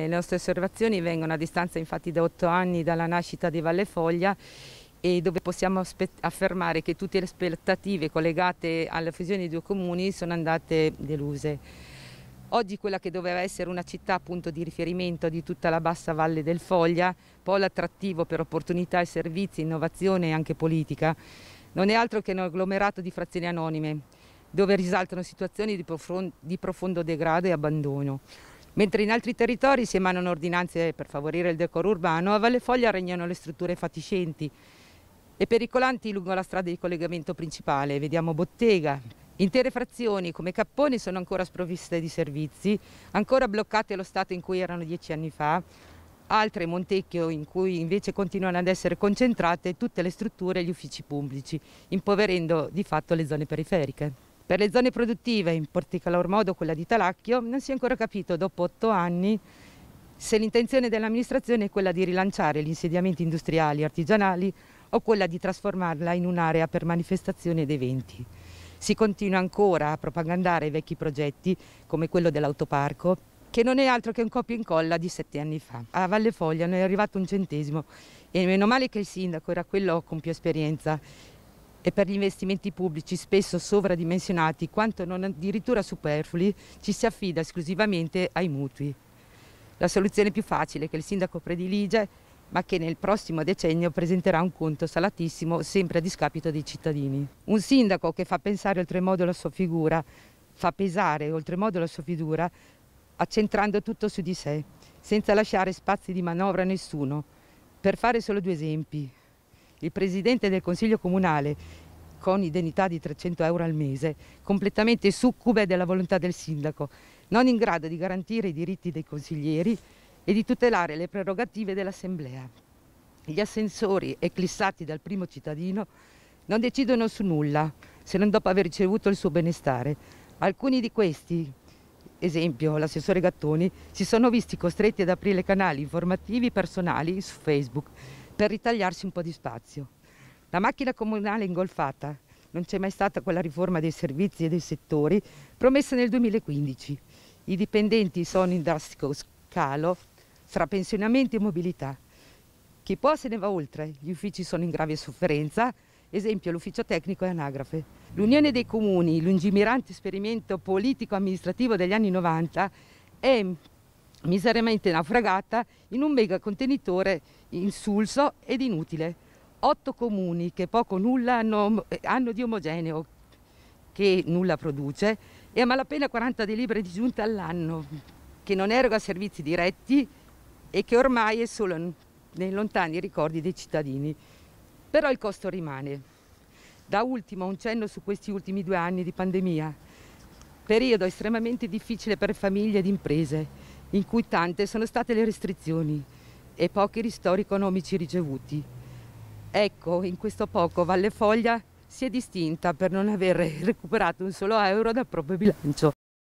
Le nostre osservazioni vengono a distanza infatti da otto anni dalla nascita di Valle Foglia e dove possiamo affermare che tutte le aspettative collegate alla fusione dei due comuni sono andate deluse. Oggi quella che doveva essere una città appunto di riferimento di tutta la bassa valle del Foglia, polo attrattivo per opportunità e servizi, innovazione e anche politica, non è altro che un agglomerato di frazioni anonime, dove risaltano situazioni di profondo degrado e abbandono. Mentre in altri territori si emanano ordinanze per favorire il decoro urbano, a Valle Foglia regnano le strutture fatiscenti e pericolanti lungo la strada di collegamento principale. Vediamo bottega, Intere frazioni come Capponi sono ancora sprovviste di servizi, ancora bloccate allo stato in cui erano dieci anni fa, altre Montecchio in cui invece continuano ad essere concentrate tutte le strutture e gli uffici pubblici, impoverendo di fatto le zone periferiche. Per le zone produttive, in particolar modo quella di Talacchio, non si è ancora capito dopo otto anni se l'intenzione dell'amministrazione è quella di rilanciare gli insediamenti industriali e artigianali o quella di trasformarla in un'area per manifestazioni ed eventi. Si continua ancora a propagandare vecchi progetti, come quello dell'autoparco, che non è altro che un copia e incolla di sette anni fa. A Valle Foglia non è arrivato un centesimo e meno male che il sindaco era quello con più esperienza e per gli investimenti pubblici spesso sovradimensionati quanto non addirittura superflui ci si affida esclusivamente ai mutui. La soluzione più facile che il sindaco predilige ma che nel prossimo decennio presenterà un conto salatissimo sempre a discapito dei cittadini. Un sindaco che fa pensare oltremodo la sua figura, fa pesare oltremodo la sua figura, accentrando tutto su di sé, senza lasciare spazi di manovra a nessuno. Per fare solo due esempi, il presidente del Consiglio Comunale con indennità di 300 euro al mese, completamente succube della volontà del sindaco, non in grado di garantire i diritti dei consiglieri e di tutelare le prerogative dell'Assemblea. Gli assessori, eclissati dal primo cittadino, non decidono su nulla se non dopo aver ricevuto il suo benestare. Alcuni di questi, esempio l'assessore Gattoni, si sono visti costretti ad aprire canali informativi personali su Facebook per ritagliarsi un po' di spazio. La macchina comunale è ingolfata, non c'è mai stata quella riforma dei servizi e dei settori promessa nel 2015. I dipendenti sono in drastico scalo fra pensionamenti e mobilità. Chi può se ne va oltre, gli uffici sono in grave sofferenza, esempio l'ufficio tecnico e anagrafe. L'unione dei comuni, lungimirante esperimento politico-amministrativo degli anni 90, è miseramente naufragata in un mega contenitore insulso ed inutile. Otto comuni che poco nulla hanno, hanno di omogeneo, che nulla produce, e a malapena 40 delibere di giunta all'anno, che non eroga servizi diretti e che ormai è solo nei lontani ricordi dei cittadini. Però il costo rimane. Da ultimo un cenno su questi ultimi due anni di pandemia, periodo estremamente difficile per famiglie ed imprese, in cui tante sono state le restrizioni e pochi ristori economici ricevuti. Ecco, in questo poco Valle Foglia si è distinta per non aver recuperato un solo euro dal proprio bilancio.